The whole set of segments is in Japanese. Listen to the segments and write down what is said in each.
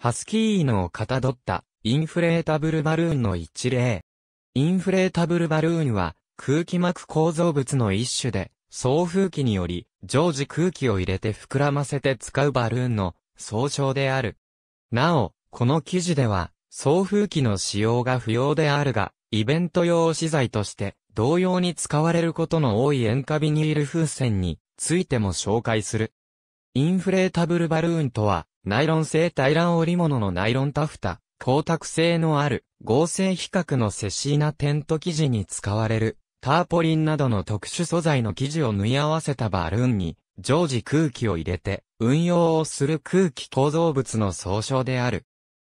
ハスキー犬をかたどったインフレータブルバルーンの一例。インフレータブルバルーンは空気膜構造物の一種で、送風機により常時空気を入れて膨らませて使うバルーンの総称である。なお、この記事では送風機の使用が不要であるが、イベント用資材として同様に使われることの多い塩化ビニール風船についても紹介する。インフレータブルバルーンとは、ナイロン製対乱織物のナイロンタフタ、光沢性のある合成比較のセシーナテント生地に使われる、ターポリンなどの特殊素材の生地を縫い合わせたバルーンに、常時空気を入れて、運用をする空気構造物の総称である。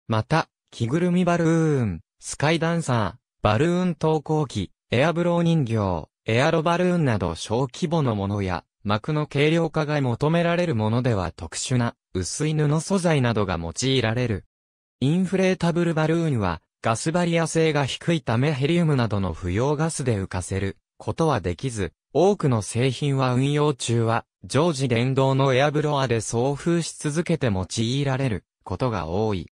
また、着ぐるみバルーン、スカイダンサー、バルーン投稿機、エアブロー人形、エアロバルーンなど小規模のものや、膜の軽量化が求められるものでは特殊な薄い布素材などが用いられる。インフレータブルバルーンはガスバリア性が低いためヘリウムなどの不要ガスで浮かせることはできず、多くの製品は運用中は常時電動のエアブロアで送風し続けて用いられることが多い。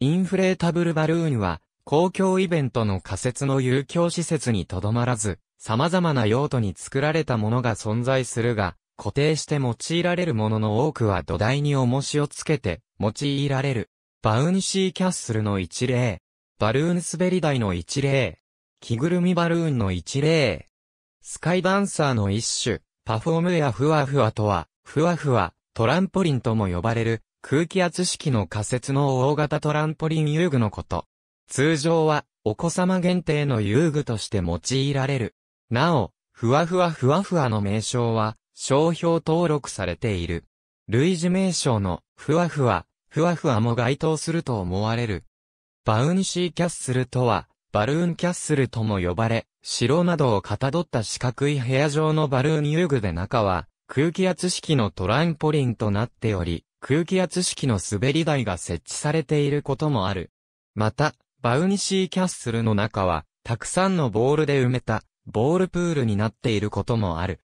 インフレータブルバルーンは公共イベントの仮設の遊興施設にとどまらず、様々な用途に作られたものが存在するが、固定して用いられるものの多くは土台に重しをつけて用いられる。バウンシーキャッスルの一例。バルーン滑り台の一例。着ぐるみバルーンの一例。スカイダンサーの一種。パフォームやふわふわとは、ふわふわ、トランポリンとも呼ばれる、空気圧式の仮設の大型トランポリン遊具のこと。通常は、お子様限定の遊具として用いられる。なお、ふわふわふわふわの名称は、商標登録されている。類似名称の、ふわふわ、ふわふわも該当すると思われる。バウンシーキャッスルとは、バルーンキャッスルとも呼ばれ、城などをかたどった四角い部屋状のバルーン遊具で中は、空気圧式のトランポリンとなっており、空気圧式の滑り台が設置されていることもある。また、バウニシーキャッスルの中は、たくさんのボールで埋めたボールプールになっていることもある。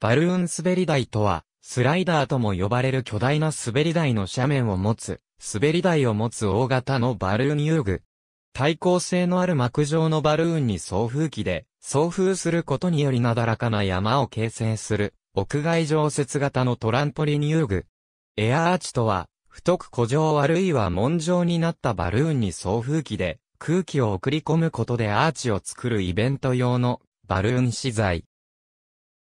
バルーン滑り台とは、スライダーとも呼ばれる巨大な滑り台の斜面を持つ、滑り台を持つ大型のバルーン遊具。耐抗性のある膜状のバルーンに送風機で、送風することによりなだらかな山を形成する、屋外常設型のトランポリン遊具。エアアーチとは、太く古城あるいは門状になったバルーンに送風機で、空気を送り込むことでアーチを作るイベント用のバルーン資材。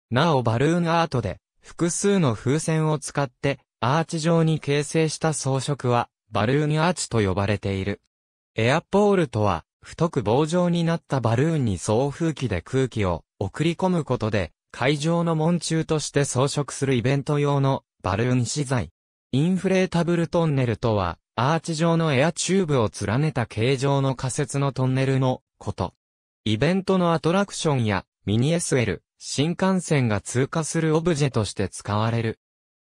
なおバルーンアートで、複数の風船を使って、アーチ状に形成した装飾は、バルーンアーチと呼ばれている。エアポールとは、太く棒状になったバルーンに送風機で空気を送り込むことで、会場の門柱として装飾するイベント用のバルーン資材。インフレータブルトンネルとは、アーチ状のエアチューブを連ねた形状の仮設のトンネルのこと。イベントのアトラクションやミニ SL、新幹線が通過するオブジェとして使われる。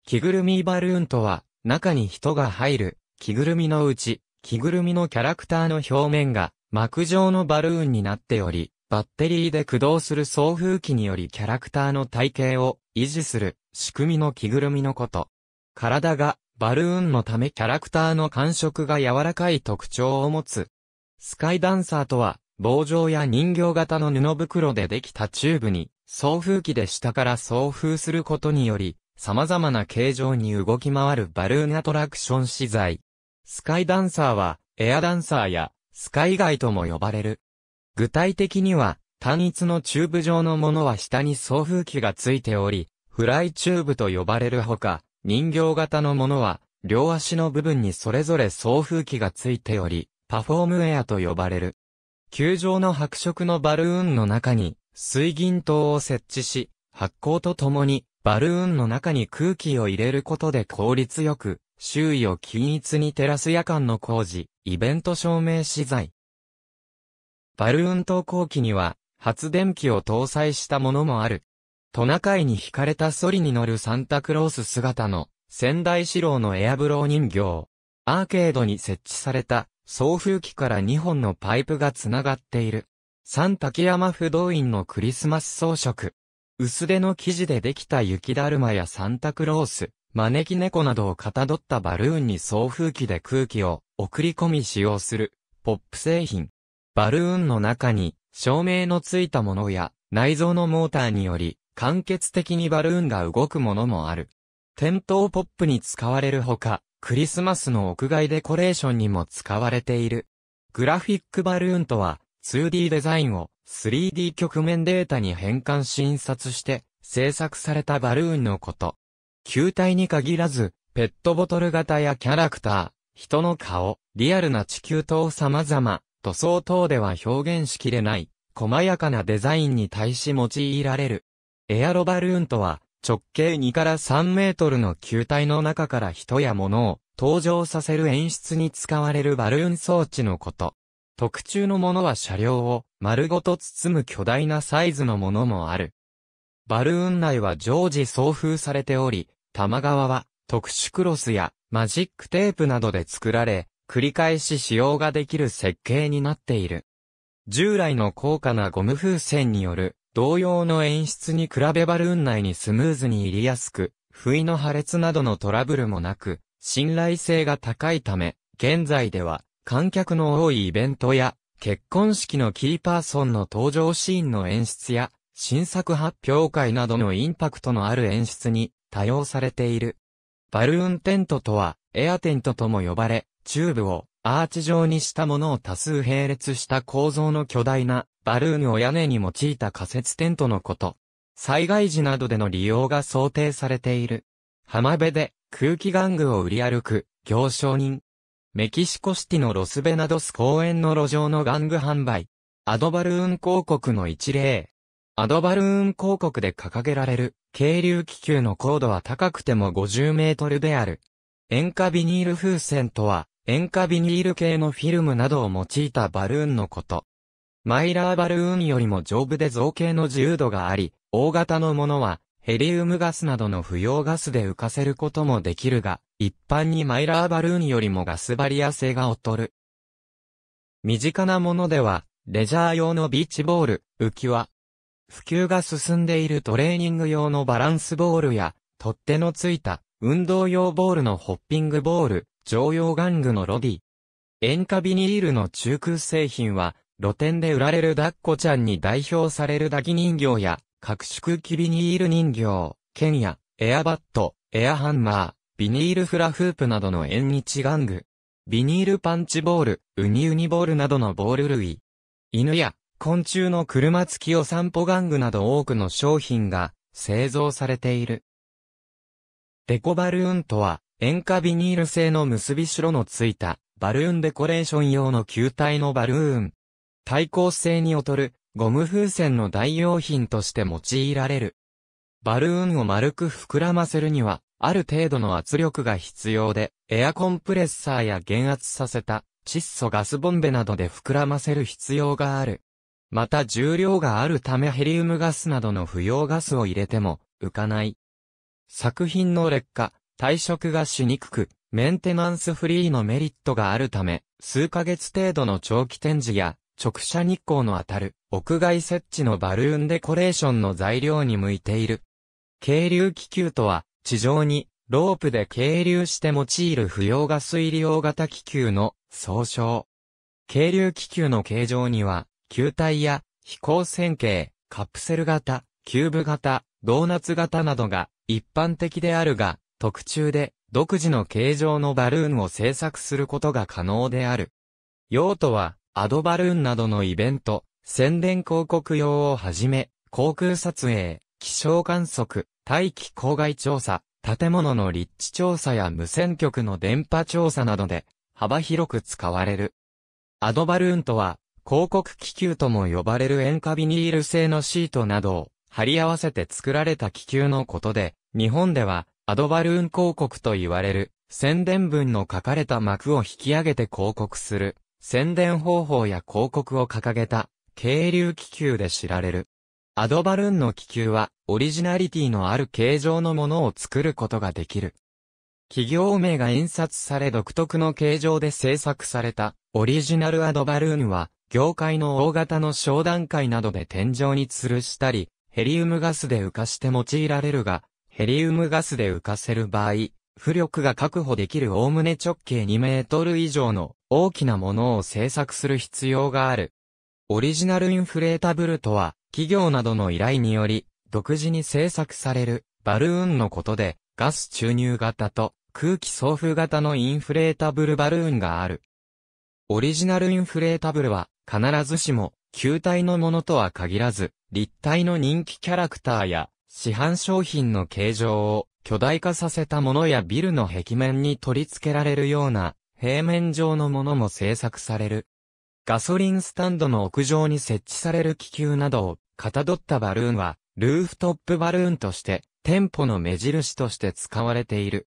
着ぐるみバルーンとは、中に人が入る、着ぐるみのうち、着ぐるみのキャラクターの表面が膜状のバルーンになっており、バッテリーで駆動する送風機によりキャラクターの体型を維持する仕組みの着ぐるみのこと。体がバルーンのためキャラクターの感触が柔らかい特徴を持つ。スカイダンサーとは棒状や人形型の布袋でできたチューブに、送風機で下から送風することにより、様々な形状に動き回るバルーンアトラクション資材。スカイダンサーは、エアダンサーや、スカイガイとも呼ばれる。具体的には、単一のチューブ状のものは下に送風機がついており、フライチューブと呼ばれるほか、人形型のものは、両足の部分にそれぞれ送風機がついており、パフォームエアと呼ばれる。球状の白色のバルーンの中に水銀灯を設置し、発光とともにバルーンの中に空気を入れることで効率よく、周囲を均一に照らす夜間の工事、イベント照明資材。バルーン投光機には、発電機を搭載したものもある。トナカイに惹かれたソリに乗るサンタクロース姿の、仙台四郎のエアブロー人形。アーケードに設置された送風機から2本のパイプが繋がっている。三滝山不動院のクリスマス装飾。薄手の生地でできた雪だるまやサンタクロース、招き猫などをかたどったバルーンに送風機で空気を送り込み使用する、ポップ製品。バルーンの中に、照明のついたものや、内蔵のモーターにより、間欠的にバルーンが動くものもある。点灯ポップに使われるほか、クリスマスの屋外デコレーションにも使われている。グラフィックバルーンとは 2D デザインを 3D 局面データに変換し印刷して制作されたバルーンのこと。球体に限らず、ペットボトル型やキャラクター、人の顔、リアルな地球等様々、塗装等では表現しきれない、細やかなデザインに対し用いられる。エアロバルーンとは、直径2から3メートルの球体の中から人や物を登場させる演出に使われるバルーン装置のこと。特注のものは車両を丸ごと包む巨大なサイズのものもある。バルーン内は常時送風されており、玉川は特殊クロスやマジックテープなどで作られ、繰り返し使用ができる設計になっている。従来の高価なゴム風船による同様の演出に比べバルーン内にスムーズに入りやすく、不意の破裂などのトラブルもなく、信頼性が高いため、現在では、観客の多いイベントや、結婚式のキーパーソンの登場シーンの演出や、新作発表会などのインパクトのある演出に多用されている。バルーンテントとは、エアテントとも呼ばれ、チューブをアーチ状にしたものを多数並列した構造の巨大なバルーンを屋根に用いた仮設テントのこと。災害時などでの利用が想定されている。浜辺で空気玩具を売り歩く行商人。メキシコシティのロスベナドス公園の路上の玩具販売。アドバルーン広告の一例。アドバルーン広告で掲げられる、軽流気球の高度は高くても50メートルである。塩化ビニール風船とは、塩化ビニール系のフィルムなどを用いたバルーンのこと。マイラーバルーンよりも丈夫で造形の自由度があり、大型のものはヘリウムガスなどの不要ガスで浮かせることもできるが、一般にマイラーバルーンよりもガスバリア性が劣る。身近なものでは、レジャー用のビーチボール、浮き輪。普及が進んでいるトレーニング用のバランスボールや、取っ手のついた運動用ボールのホッピングボール、常用玩具のロディ。塩化ビニールの中空製品は、露店で売られるダッコちゃんに代表されるダギ人形や、各縮機ビニール人形、剣や、エアバット、エアハンマー、ビニールフラフープなどの縁日玩具、ビニールパンチボール、ウニウニボールなどのボール類、犬や昆虫の車付きお散歩玩具など多くの商品が製造されている。デコバルーンとは、塩化ビニール製の結び白のついた、バルーンデコレーション用の球体のバルーン、対抗性に劣るゴム風船の代用品として用いられる。バルーンを丸く膨らませるには、ある程度の圧力が必要で、エアコンプレッサーや減圧させた窒素ガスボンベなどで膨らませる必要がある。また重量があるためヘリウムガスなどの不要ガスを入れても浮かない。作品の劣化、退色がしにくく、メンテナンスフリーのメリットがあるため、数ヶ月程度の長期展示や直射日光の当たる、屋外設置のバルーンデコレーションの材料に向いている。渓流気球とは、地上に、ロープで軽流して用いる不要が水量型気球の総称。軽流気球の形状には、球体や飛行線形、カプセル型、キューブ型、ドーナツ型などが一般的であるが、特注で独自の形状のバルーンを製作することが可能である。用途は、アドバルーンなどのイベント、宣伝広告用をはじめ、航空撮影、気象観測、大気公害調査、建物の立地調査や無線局の電波調査などで、幅広く使われる。アドバルーンとは、広告気球とも呼ばれる塩化ビニール製のシートなどを貼り合わせて作られた気球のことで、日本ではアドバルーン広告と言われる宣伝文の書かれた幕を引き上げて広告する宣伝方法や広告を掲げた、渓流気球で知られる。アドバルーンの気球は、オリジナリティのある形状のものを作ることができる。企業名が印刷され独特の形状で制作された、オリジナルアドバルーンは、業界の大型の商談会などで天井に吊るしたり、ヘリウムガスで浮かして用いられるが、ヘリウムガスで浮かせる場合、浮力が確保できる概ね直径2メートル以上の大きなものを制作する必要がある。オリジナルインフレータブルとは、企業などの依頼により、独自に制作される、バルーンのことで、ガス注入型と空気送風型のインフレータブルバルーンがある。オリジナルインフレータブルは、必ずしも、球体のものとは限らず、立体の人気キャラクターや、市販商品の形状を巨大化させたものやビルの壁面に取り付けられるような平面上のものも製作される。ガソリンスタンドの屋上に設置される気球などをかたどったバルーンは、ルーフトップバルーンとして、店舗の目印として使われている。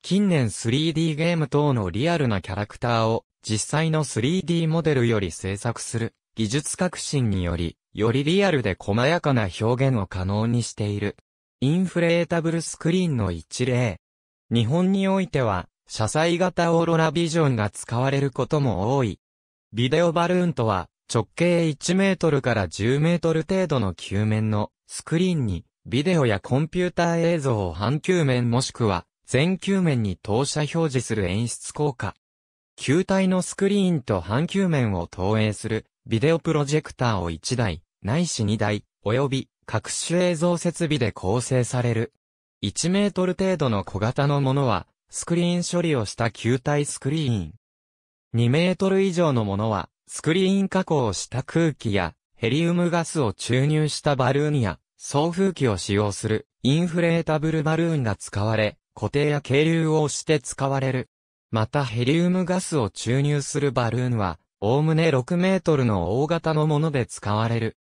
近年 3D ゲーム等のリアルなキャラクターを実際の 3D モデルより制作する技術革新により、よりリアルで細やかな表現を可能にしている。インフレータブルスクリーンの一例。日本においては、車載型オーロラビジョンが使われることも多い。ビデオバルーンとは、直径1メートルから10メートル程度の球面のスクリーンに、ビデオやコンピューター映像を半球面もしくは、全球面に投射表示する演出効果。球体のスクリーンと半球面を投影するビデオプロジェクターを1台、ないし2台、及び各種映像設備で構成される。1メートル程度の小型のものはスクリーン処理をした球体スクリーン。2メートル以上のものは、スクリーン加工をした空気や、ヘリウムガスを注入したバルーンや、送風機を使用する、インフレータブルバルーンが使われ、固定や渓流を押して使われる。またヘリウムガスを注入するバルーンは、おおむね6メートルの大型のもので使われる。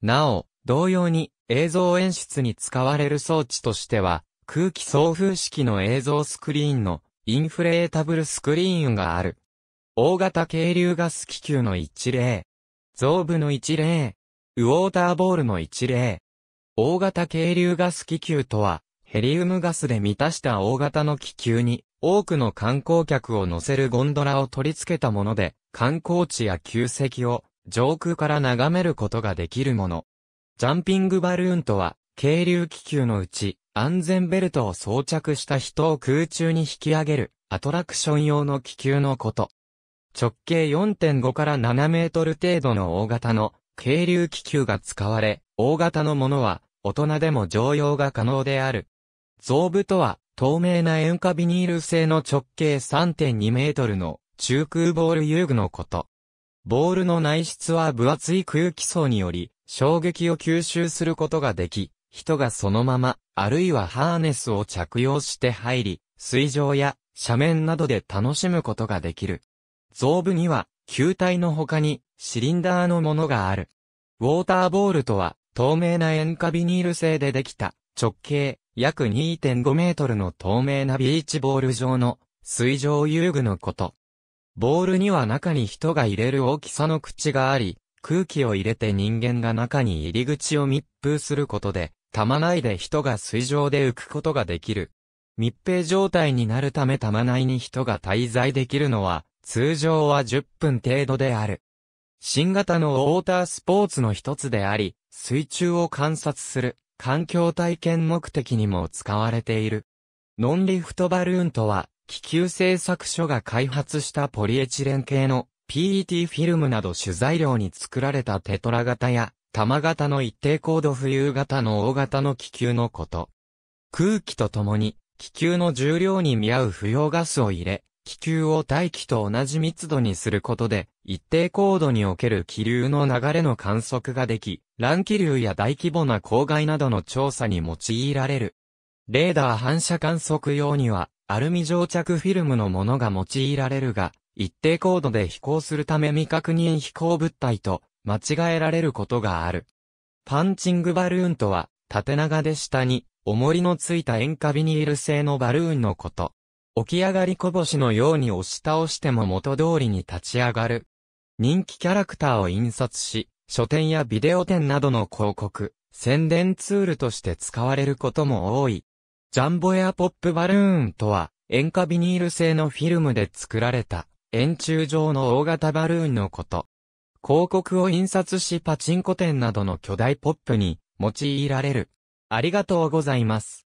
なお、同様に映像演出に使われる装置としては、空気送風式の映像スクリーンのインフレータブルスクリーンがある。大型軽流ガス気球の一例。増部の一例。ウォーターボールの一例。大型軽流ガス気球とは、ヘリウムガスで満たした大型の気球に、多くの観光客を乗せるゴンドラを取り付けたもので、観光地や旧跡を上空から眺めることができるもの。ジャンピングバルーンとは、軽流気球のうち、安全ベルトを装着した人を空中に引き上げるアトラクション用の気球のこと。直径4.5から7メートル程度の大型の軽流気球が使われ、大型のものは大人でも乗用が可能である。造部とは透明な塩化ビニール製の直径3.2メートルの中空ボール遊具のこと。ボールの内室は分厚い空気層により衝撃を吸収することができ、人がそのまま、あるいはハーネスを着用して入り、水上や斜面などで楽しむことができる。造部には、球体の他に、シリンダーのものがある。ウォーターボールとは、透明な塩化ビニール製でできた、直径、約2.5メートルの透明なビーチボール状の、水上遊具のこと。ボールには中に人が入れる大きさの口があり、空気を入れて人間が中に入り口を密封することで、玉内で人が水上で浮くことができる。密閉状態になるため玉内に人が滞在できるのは、通常は10分程度である。新型のウォータースポーツの一つであり、水中を観察する、環境体験目的にも使われている。ノンリフトバルーンとは、気球製作所が開発したポリエチレン系の PET フィルムなど取材料に作られたテトラ型や玉型の一定高度浮遊型の大型の気球のこと。空気と共に、気球の重量に見合う不要ガスを入れ、気球を大気と同じ密度にすることで、一定高度における気流の流れの観測ができ、乱気流や大規模な公害などの調査に用いられる。レーダー反射観測用には、アルミ蒸着フィルムのものが用いられるが、一定高度で飛行するため未確認飛行物体と間違えられることがある。パンチングバルーンとは、縦長で下に、重りのついた塩化ビニール製のバルーンのこと。起き上がりこぼしのように押し倒しても元通りに立ち上がる。人気キャラクターを印刷し、書店やビデオ店などの広告、宣伝ツールとして使われることも多い。ジャンボエアポップバルーンとは、塩化ビニール製のフィルムで作られた、円柱状の大型バルーンのこと。広告を印刷しパチンコ店などの巨大ポップに用いられる。ありがとうございます。